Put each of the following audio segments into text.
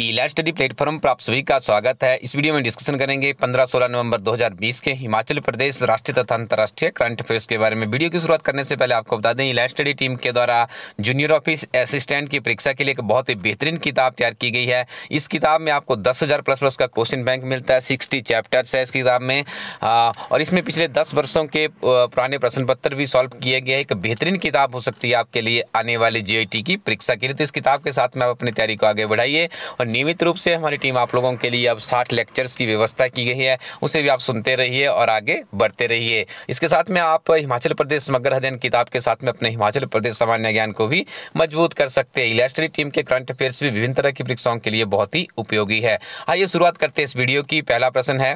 इलाज study platform पर आप सभी का स्वागत है इस वीडियो में डिस्कशन करेंगे 15-16 नवंबर 2020 के हिमाचल प्रदेश राष्ट्रीय तथा अंतर्राष्ट्रीय करंट अफेयर्स के बारे में वीडियो की शुरुआत करने से पहले आपको बता दें इलाज स्टडी टीम के द्वारा जूनियर ऑफिस असिस्टेंट की परीक्षा के लिए एक बहुत ही बेहतरीन किताब तैयार की गई है इस किताब में आपको दस प्लस प्लस का क्वेश्चन बैंक मिलता है सिक्सटी चैप्टर्स है इस किताब में और इसमें पिछले दस वर्षों के पुराने प्रश्न पत्र भी सॉल्व किए गए एक बेहतरीन किताब हो सकती है आपके लिए आने वाले जे की परीक्षा के लिए तो इस किताब के साथ में आप अपनी तैयारी को आगे बढ़ाइए और नियमित रूप से हमारी टीम आप लोगों के लिए अब साठ लेक्चर्स की व्यवस्था की गई है उसे भी आप सुनते रहिए और आगे बढ़ते रहिए इसके साथ में आप हिमाचल प्रदेश समग्र अध्ययन किताब के साथ में अपने हिमाचल प्रदेश सामान्य ज्ञान को भी मजबूत कर सकते हैं इलेस्ट्री टीम के करंट अफेयर्स भी विभिन्न तरह की परीक्षाओं के लिए बहुत ही उपयोगी है आइए शुरुआत करते हैं इस वीडियो की पहला प्रश्न है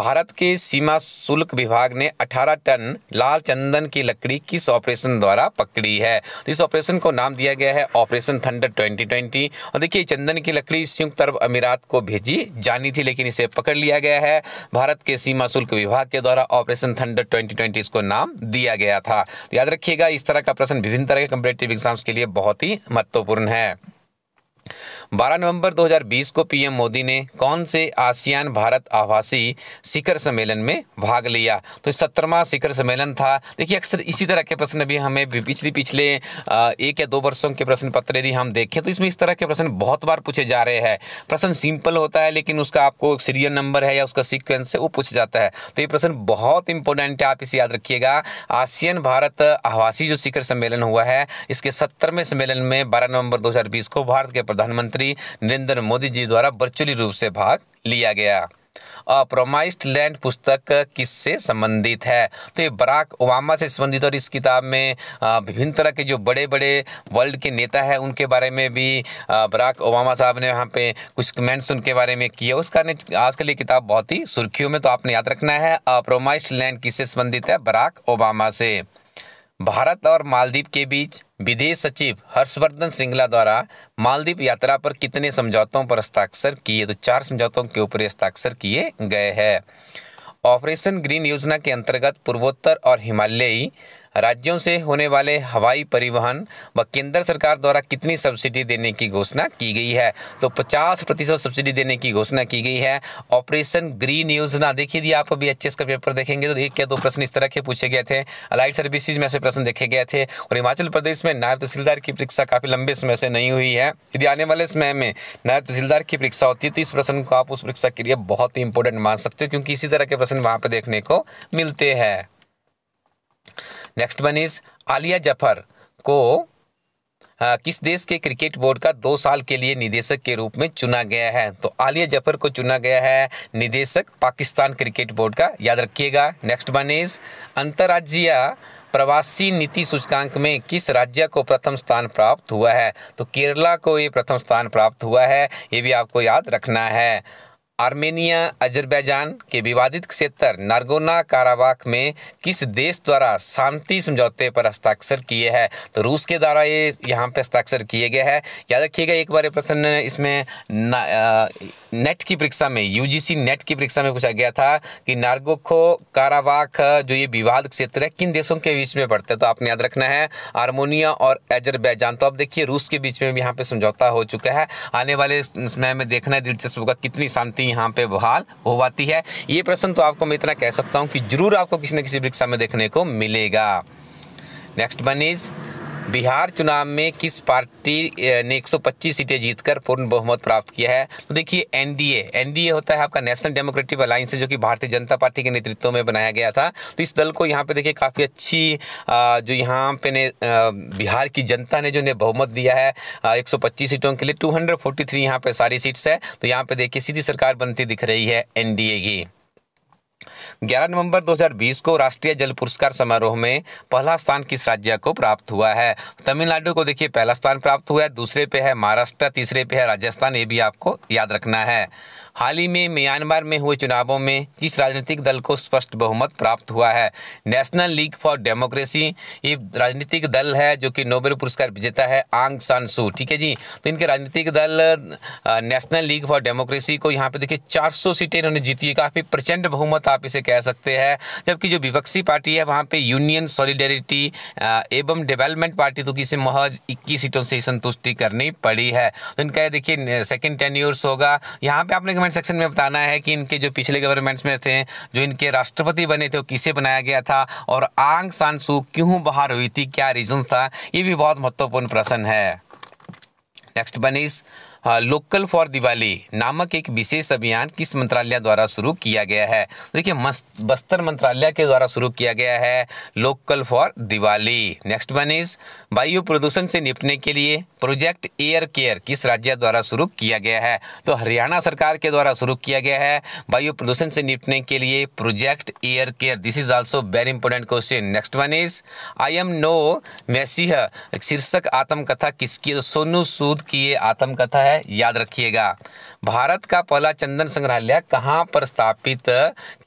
भारत के सीमा शुल्क विभाग ने अठारह टन लाल चंदन की लकड़ी किस ऑपरेशन द्वारा पकड़ी है तो इस ऑपरेशन को नाम दिया गया है ऑपरेशन थंडर ट्वेंटी और देखिए चंदन की लकड़ी गोली संयुक्त अरब अमीरात को भेजी जानी थी लेकिन इसे पकड़ लिया गया है भारत के सीमा शुल्क विभाग के द्वारा ऑपरेशन थंडर 2020 इसको नाम दिया गया था तो याद रखिएगा इस तरह का प्रश्न विभिन्न तरह के कम्पिटेटिव एग्जाम्स के लिए बहुत ही महत्वपूर्ण है 12 नवंबर 2020 को पीएम मोदी ने कौन से आसियान भारत आवासी शिखर सम्मेलन में भाग लिया तो सत्रहवा शिखर सम्मेलन था देखिए अक्सर इसी तरह के प्रश्न भी हमें पिछले पिछले एक या दो वर्षों के प्रश्न पत्र यदि हम देखें तो इसमें इस तरह के प्रश्न बहुत बार पूछे जा रहे हैं प्रश्न सिंपल होता है लेकिन उसका आपको सीरियल नंबर है या उसका सिक्वेंस है वो पूछ जाता है तो ये प्रश्न बहुत इंपॉर्टेंट है आप इसे याद रखिएगा आसियान भारत आवासी जो शिखर सम्मेलन हुआ है इसके सत्तरवें सम्मेलन में बारह नवंबर दो को भारत के प्रधानमंत्री प्रधानमंत्री नरेंद्र मोदी जी द्वारा वर्चुअली रूप से भाग लिया गया अप्रोमाइस्ड लैंड पुस्तक किससे संबंधित है तो ये बराक ओबामा से संबंधित और इस किताब में विभिन्न तरह के जो बड़े बड़े वर्ल्ड के नेता हैं उनके बारे में भी बराक ओबामा साहब ने वहाँ पे कुछ कमेंट्स उनके बारे में किए उस उसका आजकल ये किताब बहुत ही सुर्खियों में तो आपने याद रखना है अप्रोमाइस्ड लैंड किससे संबंधित है बराक ओबामा से भारत और मालदीव के बीच विदेश सचिव हर्षवर्धन श्रृंगला द्वारा मालदीव यात्रा पर कितने समझौतों पर हस्ताक्षर किए तो चार समझौतों के ऊपर हस्ताक्षर किए गए हैं ऑपरेशन ग्रीन योजना के अंतर्गत पूर्वोत्तर और हिमालयी राज्यों से होने वाले हवाई परिवहन व केंद्र सरकार द्वारा कितनी सब्सिडी देने की घोषणा की गई है तो पचास प्रतिशत सब्सिडी देने की घोषणा की गई है ऑपरेशन ग्रीन योजना देखिए दी आप अभी एच का पेपर देखेंगे तो एक या दो प्रश्न इस तरह के पूछे गए थे अलाइड सर्विसेज में ऐसे प्रश्न देखे गए थे और हिमाचल प्रदेश में नायब तहसीलदार की परीक्षा काफ़ी लंबे समय से नहीं हुई है यदि आने वाले समय में नायब तहसीलदार की परीक्षा होती है तो इस प्रश्न को आप उस परीक्षा के लिए बहुत ही इंपॉर्टेंट मान सकते हो क्योंकि इसी तरह के प्रश्न वहाँ पर देखने को मिलते हैं next one is Aliya Zafar को आ, किस देश के क्रिकेट बोर्ड का दो साल के लिए निदेशक के रूप में चुना गया है तो आलिया जफर को चुना गया है निदेशक पाकिस्तान क्रिकेट बोर्ड का याद रखिएगा नेक्स्ट वन इज अंतर्राज्यीय प्रवासी नीति सूचकांक में किस राज्य को प्रथम स्थान प्राप्त हुआ है तो केरला को ये प्रथम स्थान प्राप्त हुआ है ये भी आपको याद रखना है आर्मेनिया अजरबैजान के विवादित क्षेत्र नारगोना कारावाख में किस देश द्वारा शांति समझौते पर हस्ताक्षर किए हैं तो रूस के द्वारा ये यहाँ पे हस्ताक्षर किए गए हैं याद रखिएगा एक बार प्रश्न इसमें नेट की परीक्षा में यूजीसी नेट की परीक्षा में पूछा गया था कि नारगोखो कारावाख जो ये विवाद क्षेत्र है किन देशों के बीच में पड़ता है तो आपने याद रखना है आर्मोनिया और अजरबैजान तो आप देखिए रूस के बीच में भी यहाँ पे समझौता हो चुका है आने वाले समय में देखना है दिलचस्प होगा कितनी शांति यहाँ पे बहाल हो पाती है ये प्रश्न तो आपको मैं इतना कह सकता हूँ कि जरूर आपको किसी न किसी परीक्षा में देखने को मिलेगा नेक्स्ट वन इज़ बिहार चुनाव में किस पार्टी ने 125 सीटें जीतकर पूर्ण बहुमत प्राप्त किया है तो देखिए एनडीए एनडीए होता है आपका नेशनल डेमोक्रेटिक अलायंस जो कि भारतीय जनता पार्टी के नेतृत्व में बनाया गया था तो इस दल को यहाँ पे देखिए काफ़ी अच्छी जो यहाँ पे ने बिहार की जनता ने जो ने बहुमत दिया है एक सीटों के लिए टू हंड्रेड यहाँ पर सारी सीट्स है तो यहाँ पर देखिए सीधी सरकार बनती दिख रही है एन की 11 नवंबर 2020 को राष्ट्रीय जल पुरस्कार समारोह में पहला स्थान किस राज्य को प्राप्त हुआ है तमिलनाडु को देखिए पहला स्थान प्राप्त हुआ है दूसरे पे है महाराष्ट्र तीसरे पे है राजस्थान ये भी आपको याद रखना है हाल ही में म्यांमार में हुए चुनावों में किस राजनीतिक दल को स्पष्ट बहुमत प्राप्त हुआ है नेशनल लीग फॉर डेमोक्रेसी ये राजनीतिक दल है जो कि नोबेल पुरस्कार विजेता है आंग सान सू ठीक है जी तो इनके राजनीतिक दल नेशनल लीग फॉर डेमोक्रेसी को यहाँ पे देखिए 400 सीटें इन्होंने जीती है काफ़ी प्रचंड बहुमत आप इसे कह सकते हैं जबकि जो विपक्षी पार्टी है वहाँ पे यूनियन सॉलिडेरिटी एवं डेवलपमेंट पार्टी तो किसे महज इक्कीस सीटों से संतुष्टि करनी पड़ी है तो इनका देखिए सेकेंड टेन होगा यहाँ पे आपने कमेंट सेक्शन में बताना है कि इनके जो पिछले गवर्नमेंट्स में थे जो इनके राष्ट्रपति बने थे वो किसे बनाया गया था और आंग सान सू क्यों बाहर हुई थी क्या रीज़न था ये भी बहुत महत्वपूर्ण प्रश्न है नेक्स्ट बनीस हाँ, लोकल फॉर दिवाली नामक एक विशेष अभियान किस मंत्रालय द्वारा शुरू किया गया है देखिए बस्तर मंत्रालय के द्वारा शुरू किया गया है local for Diwali next one is वायु प्रदूषण से निपटने के लिए प्रोजेक्ट एयर केयर किस राज्य द्वारा शुरू किया गया है तो हरियाणा सरकार के द्वारा शुरू किया गया है वायु प्रदूषण से निपटने के लिए project air care this is also very important question next one is I am no messiah शीर्षक आत्मकथा किसकी सोनू सूद की ये आत्मकथा है है याद रखिएगा भारत का पहला चंदन संग्रहालय कहाँ पर स्थापित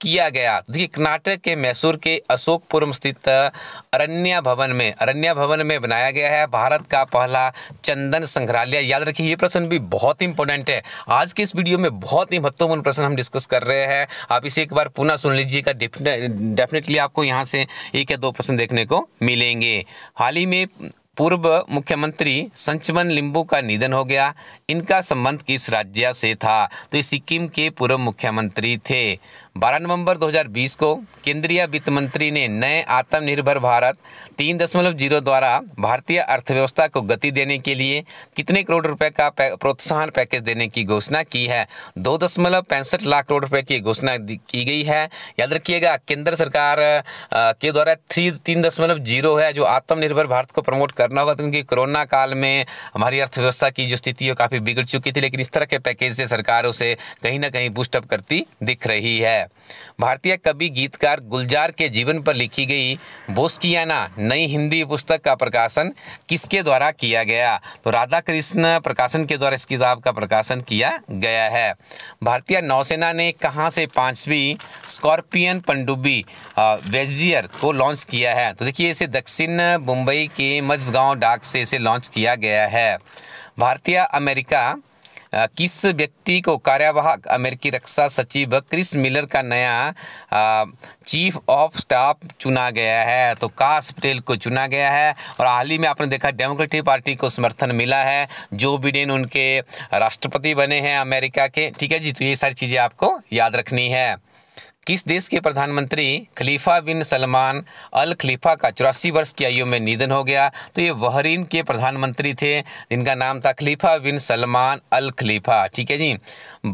किया गया तो देखिए कर्नाटक के मैसूर के अशोकपुरम स्थित अरण्य भवन में अरण्य भवन में बनाया गया है भारत का पहला चंदन संग्रहालय याद रखिए ये प्रश्न भी बहुत इंपॉर्टेंट है आज के इस वीडियो में बहुत ही महत्वपूर्ण प्रश्न हम डिस्कस कर रहे हैं आप इसे एक बार पुनः सुन लीजिएगा डेफिनेटली आपको यहाँ से एक या दो प्रश्न देखने को मिलेंगे हाल ही में पूर्व मुख्यमंत्री संचमन लिंबू का निधन हो गया इनका संबंध किस राज्य से था तो ये सिक्किम के पूर्व मुख्यमंत्री थे बारह नवंबर 2020 को केंद्रीय वित्त मंत्री ने नए आत्मनिर्भर भारत तीन दशमलव जीरो द्वारा भारतीय अर्थव्यवस्था को गति देने के लिए कितने करोड़ रुपए का प्रोत्साहन पैकेज देने की घोषणा की है दो दशमलव पैंसठ लाख करोड़ रुपए की घोषणा की गई है याद रखिएगा केंद्र सरकार के द्वारा थ्री तीन दशमलव जीरो है जो आत्मनिर्भर भारत को प्रमोट करना होगा क्योंकि कोरोना काल में हमारी अर्थव्यवस्था की जो स्थिति है काफ़ी बिगड़ चुकी थी लेकिन इस तरह के पैकेज से सरकार उसे कहीं ना कहीं बूस्टअप करती दिख रही है है भारतीय कवि गीतकार गुलजार के जीवन पर लिखी गई बोस्टियाना नई हिंदी पुस्तक का प्रकाशन किसके द्वारा किया गया तो राधा कृष्ण प्रकाशन के द्वारा इस किताब का प्रकाशन किया गया है भारतीय नौसेना ने कहाँ से पाँचवीं स्कॉर्पियन पनडुब्बी वेजियर को लॉन्च किया है तो देखिए इसे दक्षिण मुंबई के मजगांव डाक से इसे लॉन्च किया गया है भारतीय अमेरिका किस व्यक्ति को कार्यवाहक अमेरिकी रक्षा सचिव क्रिस मिलर का नया चीफ ऑफ स्टाफ चुना गया है तो काश पटेल को चुना गया है और हाल ही में आपने देखा डेमोक्रेटिक पार्टी को समर्थन मिला है जो बिडेन उनके राष्ट्रपति बने हैं अमेरिका के ठीक है जी तो ये सारी चीज़ें आपको याद रखनी है किस देश के प्रधानमंत्री खलीफा बिन सलमान अल खलीफा का चौरासी वर्ष की आयु में निधन हो गया तो ये बहरीन के प्रधानमंत्री थे जिनका नाम था खलीफा बिन सलमान अल खलीफा ठीक है जी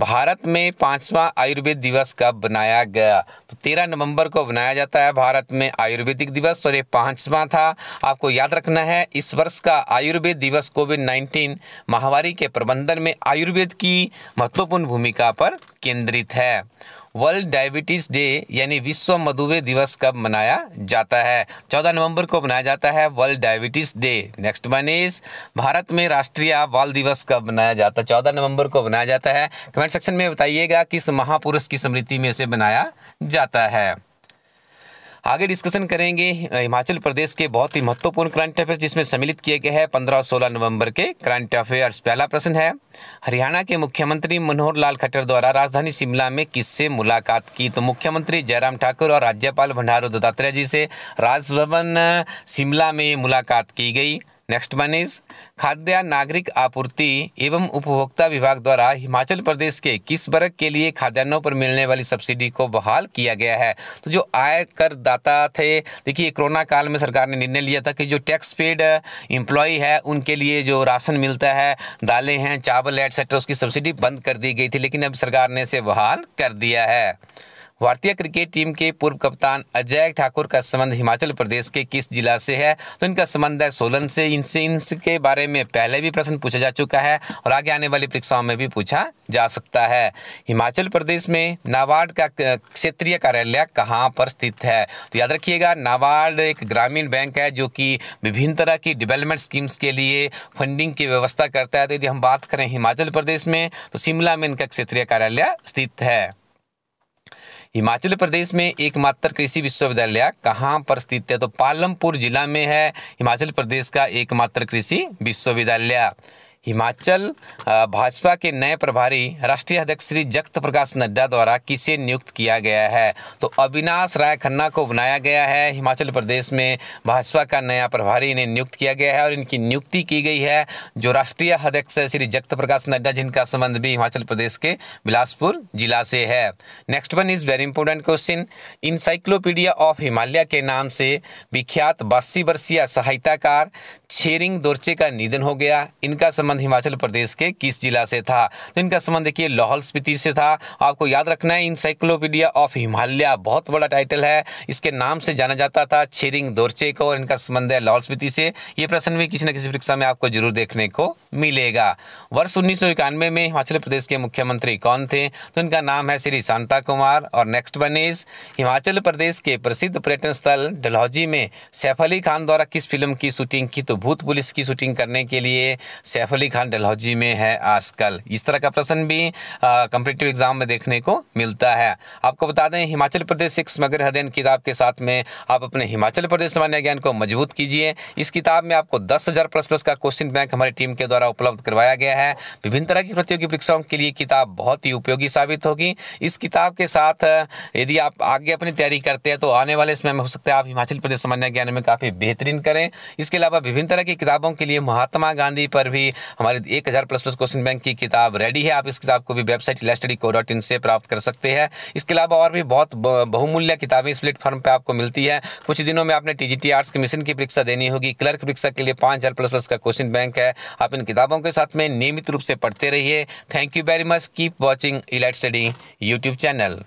भारत में पाँचवा आयुर्वेद दिवस कब बनाया गया तो तेरह नवंबर को बनाया जाता है भारत में आयुर्वेदिक दिवस और ये पाँचवा था आपको याद रखना है इस वर्ष का आयुर्वेद दिवस कोविड नाइन्टीन महामारी के प्रबंधन में आयुर्वेद की महत्वपूर्ण भूमिका पर केंद्रित है वर्ल्ड डायबिटीज़ डे यानी विश्व मधुमेह दिवस कब मनाया जाता है 14 नवंबर को मनाया जाता है world diabetes day next one is Bharat में राष्ट्रीय बाल दिवस कब मनाया जाता है चौदह नवंबर को मनाया जाता है कमेंट सेक्शन में बताइएगा किस महापुरुष की स्मृति में इसे मनाया जाता है आगे डिस्कशन करेंगे हिमाचल प्रदेश के बहुत ही महत्वपूर्ण करंट अफेयर्स जिसमें सम्मिलित किए गए हैं पंद्रह सोलह नवंबर के करंट अफेयर्स पहला प्रश्न है हरियाणा के मुख्यमंत्री मनोहर लाल खट्टर द्वारा राजधानी शिमला में किससे मुलाकात की तो मुख्यमंत्री जयराम ठाकुर और राज्यपाल भंडारू दत्तात्रेय जी से राजभवन शिमला में मुलाकात की गई नेक्स्ट वन इज खाद्य नागरिक आपूर्ति एवं उपभोक्ता विभाग द्वारा हिमाचल प्रदेश के किस वर्ग के लिए खाद्यान्नों पर मिलने वाली सब्सिडी को बहाल किया गया है तो जो आय करदाता थे देखिए कोरोना काल में सरकार ने निर्णय लिया था कि जो टैक्स पेड इम्प्लॉय है उनके लिए जो राशन मिलता है दालें हैं चावल एटसेट्रा उसकी सब्सिडी बंद कर दी गई थी लेकिन अब सरकार ने इसे बहाल कर दिया है भारतीय क्रिकेट टीम के पूर्व कप्तान अजय ठाकुर का संबंध हिमाचल प्रदेश के किस जिला से है तो इनका संबंध है सोलन से इनसे इनके बारे में पहले भी प्रश्न पूछा जा चुका है और आगे आने वाली परीक्षाओं में भी पूछा जा सकता है हिमाचल प्रदेश में नाबार्ड का क्षेत्रीय कार्यालय कहाँ पर स्थित है तो याद रखिएगा नाबार्ड एक ग्रामीण बैंक है जो कि विभिन्न तरह की डेवलपमेंट स्कीम्स के लिए फंडिंग की व्यवस्था करता है तो यदि हम बात करें हिमाचल प्रदेश में तो शिमला में इनका क्षेत्रीय कार्यालय स्थित है हिमाचल प्रदेश में एकमात्र कृषि विश्वविद्यालय कहाँ पर स्थित है तो पालमपुर जिला में है हिमाचल प्रदेश का एकमात्र कृषि विश्वविद्यालय हिमाचल भाजपा के नए प्रभारी राष्ट्रीय अध्यक्ष श्री जगत प्रकाश नड्डा द्वारा किसे नियुक्त किया गया है तो अविनाश राय खन्ना को बनाया गया है हिमाचल प्रदेश में भाजपा का नया प्रभारी इन्हें नियुक्त किया गया है और इनकी नियुक्ति की गई है जो राष्ट्रीय अध्यक्ष श्री जगत प्रकाश नड्डा जिनका संबंध भी हिमाचल प्रदेश के बिलासपुर जिला से है next one is very important question encyclopedia of Himalaya के नाम से विख्यात बासी वर्षीय साहित्यकार छेरिंग दोरचे का निधन हो गया इनका संबंध हिमाचल प्रदेश के किस जिला से था तो इनका संबंध देखिए लाहौल स्पीति से था आपको याद रखना है इंसाइक्लोपीडिया ऑफ हिमालय बहुत बड़ा टाइटल है इसके नाम से जाना जाता था छेरिंग दोरचे को और इनका संबंध है लाहौल स्पीति से ये प्रश्न भी किसी न किसी परीक्षा में आपको जरूर देखने को मिलेगा वर्ष उन्नीस में हिमाचल प्रदेश के मुख्यमंत्री कौन थे तो इनका नाम है श्री शांता कुमार और नेक्स्ट बनेस हिमाचल प्रदेश के प्रसिद्ध पर्यटन स्थल डलहौजी में सैफ अली खान द्वारा किस फिल्म की शूटिंग की तो भूत पुलिस की शूटिंग करने के लिए सैफ अली खान डलहौजी में है आजकल इस तरह का प्रश्न भी कंपिटेटिव एग्जाम में देखने को मिलता है आपको बता दें हिमाचल प्रदेश एक समग्र हृदयन किताब के साथ में आप अपने हिमाचल प्रदेश सामान्य ज्ञान को मजबूत कीजिए इस किताब में आपको दस हज़ार प्लस प्लस का क्वेश्चन बैंक हमारी टीम के द्वारा द्वारा उपलब्ध करवाया गया है विभिन्न तरह की प्रतियोगी परीक्षाओं के लिए किताब बहुत ही उपयोगी साबित होगी इस किताब के साथ यदि आप आगे अपनी तैयारी करते हैं तो आने वाले समय में हो सकता है आप हिमाचल प्रदेश सामान्य ज्ञान में काफ़ी बेहतरीन करें इसके अलावा विभिन्न तरह की किताबों के लिए महात्मा गांधी पर भी हमारे एक प्लस प्लस क्वेश्चन बैंक की किताब रेडी है आप इस किताब को भी वेबसाइट लास्टडी को से प्राप्त कर सकते हैं इसके अलावा और भी बहुत बहुमूल्य किताबें इस प्लेटफॉर्म पर आपको मिलती है कुछ दिनों में आपने T G T arts commission की परीक्षा देनी होगी क्लर्क परीक्षा के लिए पाँच हज़ार प्लस प्लस का क्वेश्चन बैंक है आप इन किताबों के साथ में नियमित रूप से पढ़ते रहिए thank you very much keep watching elite study YouTube channel